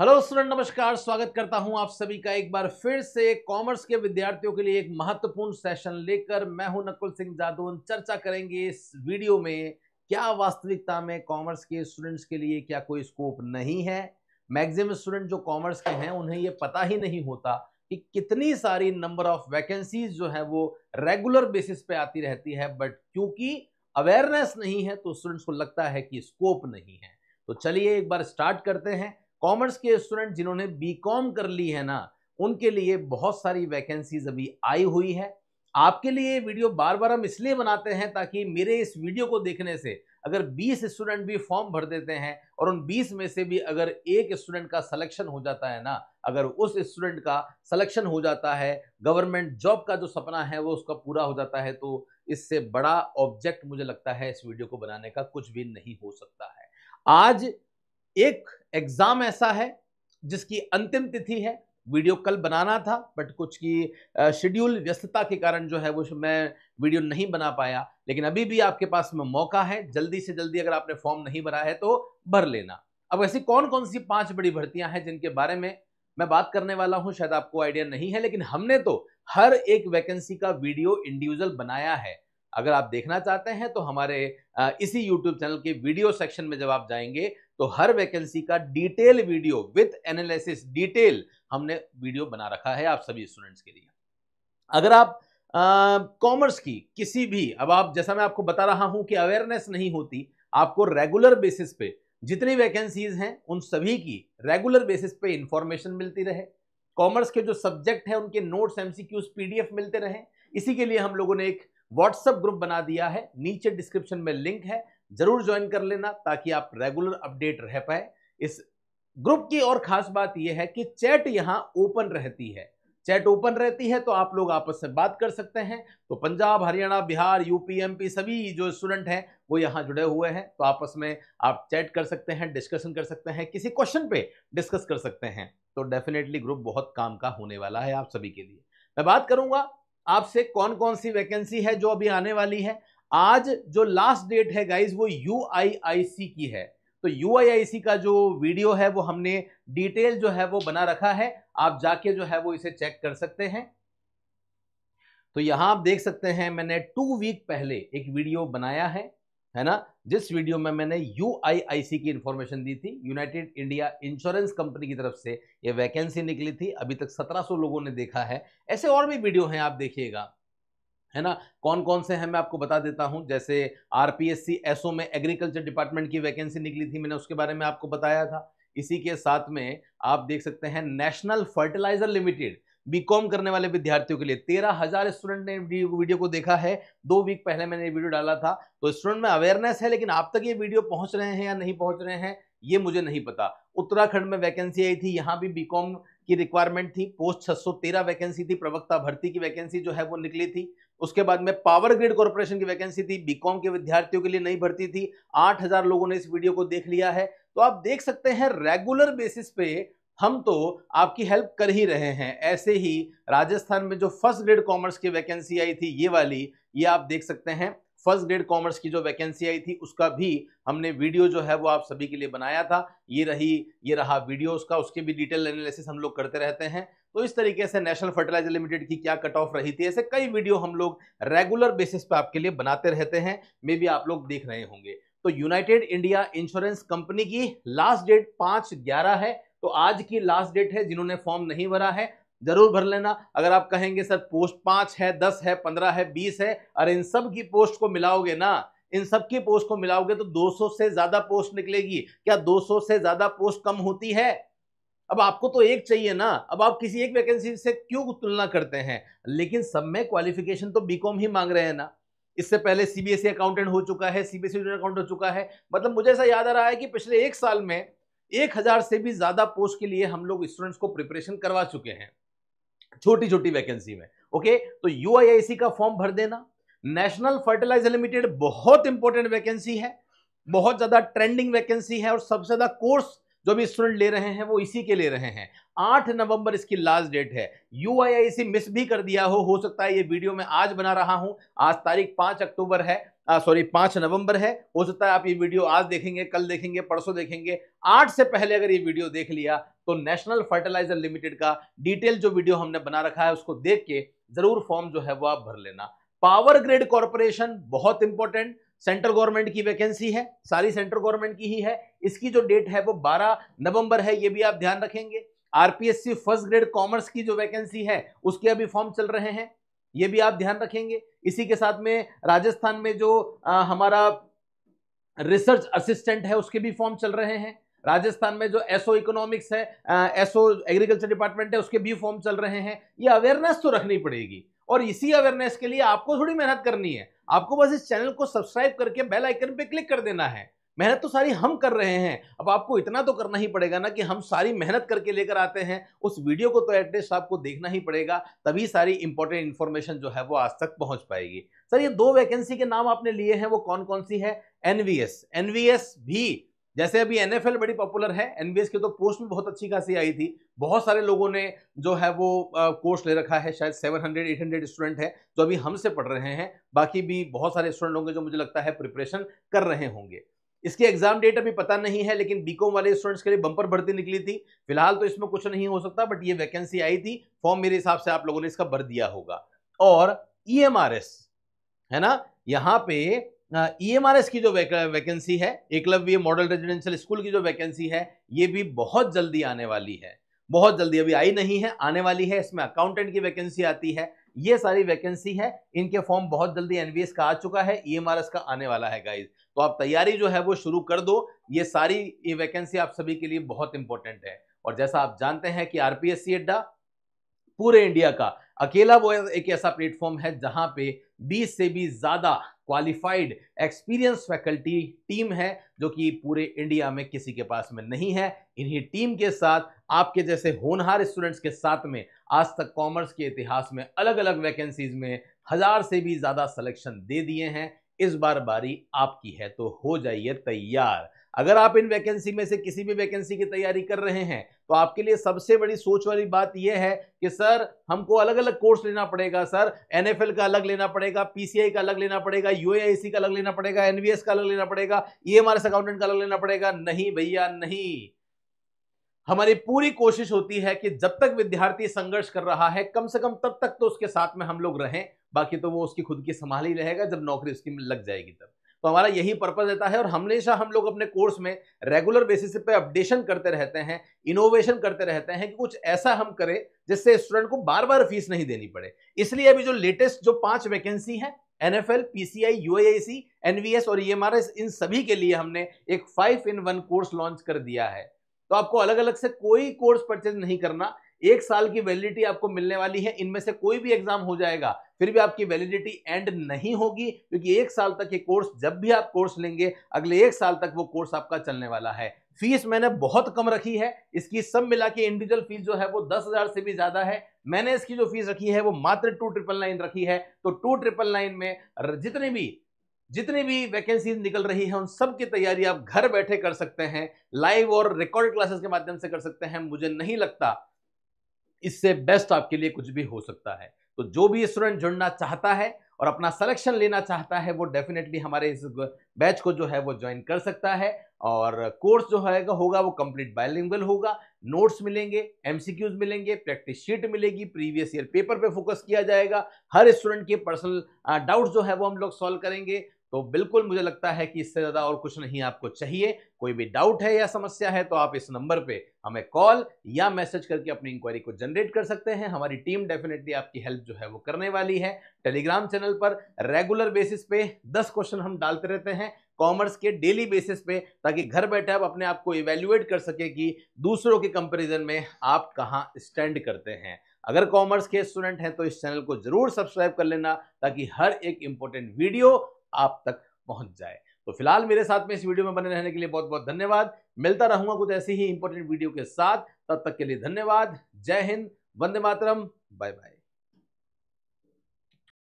hello student नमस्कार स्वागत करता हूं आप सभी का एक बार फिर से कॉमर्स के विद्यार्थियों के लिए एक महत्वपूर्ण सेशन लेकर मैं हूं नकुल सिंह जादव चर्चा करेंगे इस वीडियो में क्या वास्तविकता में कॉमर्स के स्टूडेंट्स के लिए क्या कोई स्कोप नहीं है मैक्सिमम स्टूडेंट जो कॉमर्स के हैं उन्हें ये पता ही नहीं होता कि कितनी सारी नंबर ऑफ वैकेंसीज जो है वो रेगुलर बेसिस पे आती रहती है बट क्योंकि अवेयरनेस नहीं है तो स्टूडेंट्स को लगता है कि स्कोप नहीं है तो चलिए एक बार स्टार्ट करते हैं कॉमर्स के स्टूडेंट जिन्होंने बी कर ली है ना उनके लिए बहुत सारी वैकेंसीज अभी आई हुई है आपके लिए वीडियो बार बार हम इसलिए बनाते हैं ताकि मेरे इस वीडियो को देखने से अगर 20 स्टूडेंट भी फॉर्म भर देते हैं और उन 20 में से भी अगर एक स्टूडेंट का सिलेक्शन हो जाता है ना अगर उस स्टूडेंट का सिलेक्शन हो जाता है गवर्नमेंट जॉब का जो सपना है वो उसका पूरा हो जाता है तो इससे बड़ा ऑब्जेक्ट मुझे लगता है इस वीडियो को बनाने का कुछ भी नहीं हो सकता है आज एक एग्ज़ाम ऐसा है जिसकी अंतिम तिथि है वीडियो कल बनाना था बट कुछ की शेड्यूल व्यस्तता के कारण जो है वो मैं वीडियो नहीं बना पाया लेकिन अभी भी आपके पास में मौका है जल्दी से जल्दी अगर आपने फॉर्म नहीं भरा है तो भर लेना अब ऐसी कौन कौन सी पांच बड़ी भर्तियां हैं जिनके बारे में मैं बात करने वाला हूं शायद आपको आइडिया नहीं है लेकिन हमने तो हर एक वैकेंसी का वीडियो इंडिविजुअल बनाया है अगर आप देखना चाहते हैं तो हमारे इसी यूट्यूब चैनल के वीडियो सेक्शन में जब आप जाएंगे तो हर वैकेंसी का detail video with analysis detail हमने वीडियो बना रखा है आप सभी स्टूडेंट्स के लिए अगर आप कॉमर्स की किसी भी अब आप जैसा मैं आपको बता रहा हूं कि अवेयरनेस नहीं होती आपको रेगुलर बेसिस पे जितनी वैकेंसीज हैं उन सभी की रेगुलर बेसिस पे इंफॉर्मेशन मिलती रहे कॉमर्स के जो सब्जेक्ट है उनके नोट्स एमसीक्यूज पीडीएफ मिलते रहे इसी के लिए हम लोगों ने एक व्हाट्सअप ग्रुप बना दिया है नीचे डिस्क्रिप्शन में लिंक है ज़रूर ज्वाइन कर लेना ताकि आप रेगुलर अपडेट रह पाए इस ग्रुप की और ख़ास बात यह है कि चैट यहाँ ओपन रहती है चैट ओपन रहती है तो आप लोग आपस में बात कर सकते हैं तो पंजाब हरियाणा बिहार यूपी एमपी सभी जो स्टूडेंट हैं वो यहाँ जुड़े हुए हैं तो आपस में आप चैट कर सकते हैं डिस्कशन कर सकते हैं किसी क्वेश्चन पे डिस्कस कर सकते हैं तो डेफिनेटली ग्रुप बहुत काम का होने वाला है आप सभी के लिए मैं बात करूंगा आपसे कौन कौन सी वैकेंसी है जो अभी आने वाली है आज जो लास्ट डेट है गाइज वो यू की है तो यू का जो वीडियो है वो हमने डिटेल जो है वो बना रखा है आप जाके जो है वो इसे चेक कर सकते हैं तो यहां आप देख सकते हैं मैंने टू वीक पहले एक वीडियो बनाया है है ना जिस वीडियो में मैंने यू की इंफॉर्मेशन दी थी यूनाइटेड इंडिया इंश्योरेंस कंपनी की तरफ से ये वैकेंसी निकली थी अभी तक 1700 लोगों ने देखा है ऐसे और भी वीडियो हैं आप देखिएगा है ना कौन कौन से हैं मैं आपको बता देता हूं जैसे आरपीएससी एसओ में एग्रीकल्चर डिपार्टमेंट की वैकेंसी निकली थी मैंने उसके बारे में आपको बताया था इसी के साथ में आप देख सकते हैं नेशनल फर्टिलाइजर लिमिटेड बीकॉम करने वाले विद्यार्थियों के लिए तेरह हजार स्टूडेंट ने वीडियो को देखा है दो वीक पहले मैंने ये वीडियो डाला था तो स्टूडेंट में अवेयरनेस है लेकिन आप तक ये वीडियो पहुंच रहे हैं या नहीं पहुंच रहे हैं ये मुझे नहीं पता उत्तराखंड में वैकेंसी आई थी यहाँ भी बीकॉम की रिक्वायरमेंट थी पोस्ट 613 वैकेंसी थी प्रवक्ता भर्ती की वैकेंसी जो है वो निकली थी उसके बाद में पावर ग्रिड कॉरपोरेशन की वैकेंसी थी बीकॉम के विद्यार्थियों के लिए नहीं भर्ती थी आठ हजार लोगों ने इस वीडियो को देख लिया है तो आप देख सकते हैं रेगुलर बेसिस पे हम तो आपकी हेल्प कर ही रहे हैं ऐसे ही राजस्थान में जो फर्स्ट ग्रेड कॉमर्स की वैकेंसी आई थी ये वाली ये आप देख सकते हैं फर्स्ट ग्रेड कॉमर्स की जो वैकेंसी आई थी उसका भी हमने वीडियो जो है वो आप सभी के लिए बनाया था ये रही ये रहा वीडियो उसका उसके भी डिटेल एनालिसिस हम लोग करते रहते हैं तो इस तरीके से नेशनल फर्टिलाइजर लिमिटेड की क्या कट ऑफ रही थी ऐसे कई वीडियो हम लोग रेगुलर बेसिस पे आपके लिए बनाते रहते हैं मे भी आप लोग देख रहे होंगे तो यूनाइटेड इंडिया इंश्योरेंस कंपनी की लास्ट डेट पांच ग्यारह है तो आज की लास्ट डेट है जिन्होंने फॉर्म नहीं भरा है जरूर भर लेना अगर आप कहेंगे सर पोस्ट पांच है दस है पंद्रह है बीस है और इन सब की पोस्ट को मिलाओगे ना इन सब की पोस्ट को मिलाओगे तो 200 से ज़्यादा पोस्ट निकलेगी क्या 200 से ज़्यादा पोस्ट कम होती है अब आपको तो एक चाहिए ना अब आप किसी एक वैकेंसी से क्यों तुलना करते हैं लेकिन सब में क्वालिफिकेशन तो बीकॉम ही मांग रहे हैं ना इससे पहले सीबीएसई अकाउंटेंट e हो चुका है सीबीएसई जूनियर अकाउंट हो चुका है मतलब मुझे ऐसा याद आ रहा है कि पिछले एक साल में एक हजार से भी ज्यादा पोस्ट के लिए हम लोग स्टूडेंट्स को प्रिपरेशन करवा चुके हैं छोटी छोटी वैकेंसी में ओके तो यू का फॉर्म भर देना नेशनल फर्टिलाइजर लिमिटेड बहुत इंपॉर्टेंट वैकेंसी है बहुत ज्यादा ट्रेंडिंग वैकेंसी है और सबसे ज्यादा कोर्स जो भी स्टूडेंट ले रहे हैं वो इसी के ले रहे हैं आठ नवंबर इसकी लास्ट डेट है यू आई आई मिस भी कर दिया हो हो सकता है ये वीडियो मैं आज बना रहा हूँ आज तारीख पांच अक्टूबर है सॉरी पांच नवंबर है हो सकता है आप ये वीडियो आज देखेंगे कल देखेंगे परसों देखेंगे आठ से पहले अगर ये वीडियो देख लिया तो नेशनल फर्टिलाइजर लिमिटेड का डिटेल जो वीडियो हमने बना रखा है उसको देख के ज़रूर फॉर्म जो है वो आप भर लेना पावर ग्रिड कॉरपोरेशन बहुत इंपॉर्टेंट सेंट्रल गवर्नमेंट की वैकेंसी है सारी सेंट्रल गवर्नमेंट की ही है इसकी जो डेट है वो 12 नवंबर है ये भी आप ध्यान रखेंगे आरपीएससी फर्स्ट ग्रेड कॉमर्स की जो वैकेंसी है उसके अभी फॉर्म चल रहे हैं ये भी आप ध्यान रखेंगे इसी के साथ में राजस्थान में जो आ, हमारा रिसर्च असिस्टेंट है उसके भी फॉर्म चल रहे हैं राजस्थान में जो एसओ इकोनॉमिक्स है एसओ एग्रीकल्चर डिपार्टमेंट है उसके भी फॉर्म चल रहे हैं ये अवेयरनेस तो रखनी पड़ेगी और इसी अवेयरनेस के लिए आपको थोड़ी मेहनत करनी है आपको बस इस चैनल को सब्सक्राइब करके बेल आइकन पे क्लिक कर देना है मेहनत तो सारी हम कर रहे हैं अब आपको इतना तो करना ही पड़ेगा ना कि हम सारी मेहनत करके लेकर आते हैं उस वीडियो को तो एटलीस्ट आपको देखना ही पड़ेगा तभी सारी इंपॉर्टेंट इन्फॉर्मेशन जो है वो आज तक पहुंच पाएगी सर ये दो वैकेंसी के नाम आपने लिए हैं वो कौन कौन सी है एनवीएस एनवीएस भी जैसे अभी एन बड़ी पॉपुलर है एन की तो पोस्ट भी बहुत अच्छी खासी आई थी बहुत सारे लोगों ने जो है वो कोर्स ले रखा है शायद 700 800 स्टूडेंट है जो अभी हमसे पढ़ रहे हैं बाकी भी बहुत सारे स्टूडेंट होंगे जो मुझे लगता है प्रिपरेशन कर रहे होंगे इसके एग्जाम डेट अभी पता नहीं है लेकिन बीकॉम वाले स्टूडेंट्स के लिए बम्पर भर्ती निकली थी फिलहाल तो इसमें कुछ नहीं हो सकता बट ये वैकेंसी आई थी फॉर्म मेरे हिसाब से आप लोगों ने इसका भर दिया होगा और ई e है ना यहाँ पे ई एम आर एस की जो वैकेंसी है एकलव्य मॉडल रेजिडेंशियल स्कूल की जो वैकेंसी है ये भी बहुत जल्दी आने वाली है बहुत जल्दी अभी आई नहीं है आने वाली है इसमें अकाउंटेंट की वैकेंसी आती है ये सारी वैकेंसी है इनके फॉर्म बहुत जल्दी एनवीएस का आ चुका है ईएमआरएस e का आने वाला है गाइज तो आप तैयारी जो है वो शुरू कर दो ये सारी ये वैकेंसी आप सभी के लिए बहुत इंपॉर्टेंट है और जैसा आप जानते हैं कि आरपीएससी अड्डा पूरे इंडिया का अकेला वो एक ऐसा प्लेटफॉर्म है जहां पे 20 से भी ज्यादा क्वालिफाइड एक्सपीरियंस फैकल्टी टीम है जो कि पूरे इंडिया में किसी के पास में नहीं है इन्हीं टीम के साथ आपके जैसे होनहार स्टूडेंट्स के साथ में आज तक कॉमर्स के इतिहास में अलग अलग वैकेंसीज में हज़ार से भी ज़्यादा सलेक्शन दे दिए हैं इस बार बारी आपकी है तो हो जाइए तैयार अगर आप इन वैकेंसी में से किसी भी वैकेंसी की तैयारी कर रहे हैं तो आपके लिए सबसे बड़ी सोच वाली बात यह है कि सर हमको अलग अलग कोर्स लेना पड़ेगा सर एनएफएल का अलग लेना पड़ेगा पीसीआई का अलग लेना पड़ेगा यूएआईसी का अलग लेना पड़ेगा एनवीएस का अलग लेना पड़ेगा ईएमआरएस e अकाउंटेंट का अलग लेना पड़ेगा नहीं भैया नहीं हमारी पूरी कोशिश होती है कि जब तक विद्यार्थी संघर्ष कर रहा है कम से कम तब तक तो उसके साथ में हम लोग रहें बाकी तो वो उसकी खुद की संभाल ही रहेगा जब नौकरी उसकी लग जाएगी तब तो हमारा यही पर्पज रहता है और हमेशा हम लोग अपने कोर्स में रेगुलर बेसिस पे अपडेशन करते रहते हैं इनोवेशन करते रहते हैं कि कुछ ऐसा हम करें जिससे स्टूडेंट को बार बार फीस नहीं देनी पड़े इसलिए अभी जो लेटेस्ट जो पांच वैकेंसी है N F L P C I I U C N V S और ई एम आर एस इन सभी के लिए हमने एक five in one course launch कर दिया है तो आपको अलग अलग से कोई कोर्स परचेज नहीं करना एक साल की वैलिडिटी आपको मिलने वाली है इनमें से कोई भी एग्जाम हो जाएगा फिर भी आपकी वैलिडिटी एंड नहीं होगी क्योंकि एक साल तक ये कोर्स जब भी आप कोर्स लेंगे अगले एक साल तक वो कोर्स आपका चलने वाला है फीस मैंने बहुत कम रखी है इसकी सब मिला के इंडिविजुअल फीस जो है वो दस हज़ार से भी ज़्यादा है मैंने इसकी जो फीस रखी है वो मात्र टू ट्रिपल नाइन रखी है तो टू ट्रिपल नाइन में जितने भी जितने भी वैकेंसीज निकल रही है उन सब की तैयारी आप घर बैठे कर सकते हैं लाइव और रिकॉर्ड क्लासेस के माध्यम से कर सकते हैं मुझे नहीं लगता इससे बेस्ट आपके लिए कुछ भी हो सकता है तो जो भी स्टूडेंट जुड़ना चाहता है और अपना सलेक्शन लेना चाहता है वो डेफिनेटली हमारे इस बैच को जो है वो ज्वाइन कर सकता है और कोर्स जो है होगा वो कंप्लीट बायलिंगुअल होगा नोट्स मिलेंगे एमसीक्यूज मिलेंगे प्रैक्टिस शीट मिलेगी प्रीवियस ईयर पेपर पे फोकस किया जाएगा हर स्टूडेंट के पर्सनल डाउट्स जो है वो हम लोग सॉल्व करेंगे तो बिल्कुल मुझे लगता है कि इससे ज़्यादा और कुछ नहीं आपको चाहिए कोई भी डाउट है या समस्या है तो आप इस नंबर पे हमें कॉल या मैसेज करके अपनी इंक्वायरी को जनरेट कर सकते हैं हमारी टीम डेफिनेटली आपकी हेल्प जो है वो करने वाली है टेलीग्राम चैनल पर रेगुलर बेसिस पे दस क्वेश्चन हम डालते रहते हैं कॉमर्स के डेली बेसिस पे ताकि घर बैठे आप अपने आप को इवेल्युएट कर सके कि दूसरों के कंपेरिजन में आप कहाँ स्टैंड करते हैं अगर कॉमर्स के स्टूडेंट हैं तो इस चैनल को जरूर सब्सक्राइब कर लेना ताकि हर एक इंपॉर्टेंट वीडियो आप तक पहुंच जाए तो फिलहाल मेरे साथ में इस वीडियो में बने रहने के लिए बहुत बहुत धन्यवाद मिलता रहूंगा कुछ ऐसी ही इंपॉर्टेंट वीडियो के साथ तब तक के लिए धन्यवाद जय हिंद वंदे मातरम बाय बाय